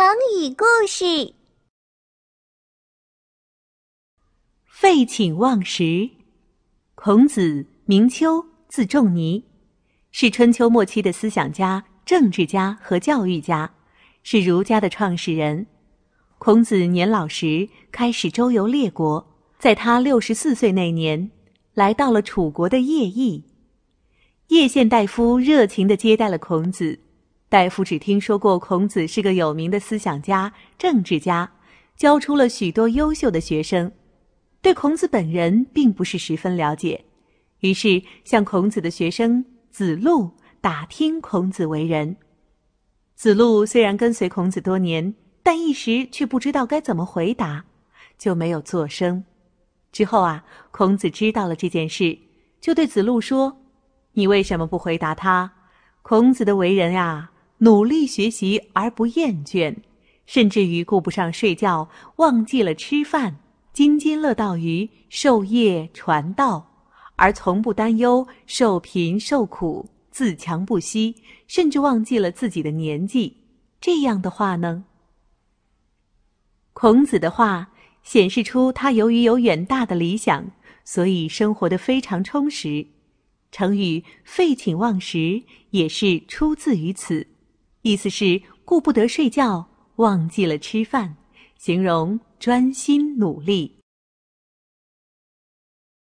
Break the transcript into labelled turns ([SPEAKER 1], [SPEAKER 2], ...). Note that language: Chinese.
[SPEAKER 1] 成语故事：废寝忘食。孔子名丘，字仲尼，是春秋末期的思想家、政治家和教育家，是儒家的创始人。孔子年老时开始周游列国，在他六十四岁那年，来到了楚国的叶邑，叶县大夫热情的接待了孔子。大夫只听说过孔子是个有名的思想家、政治家，教出了许多优秀的学生，对孔子本人并不是十分了解，于是向孔子的学生子路打听孔子为人。子路虽然跟随孔子多年，但一时却不知道该怎么回答，就没有作声。之后啊，孔子知道了这件事，就对子路说：“你为什么不回答他？孔子的为人呀。”努力学习而不厌倦，甚至于顾不上睡觉，忘记了吃饭，津津乐道于授业传道，而从不担忧受贫受苦，自强不息，甚至忘记了自己的年纪。这样的话呢？孔子的话显示出他由于有远大的理想，所以生活的非常充实。成语“废寝忘食”也是出自于此。意思是顾不得睡觉，忘记了吃饭，形容专心努力。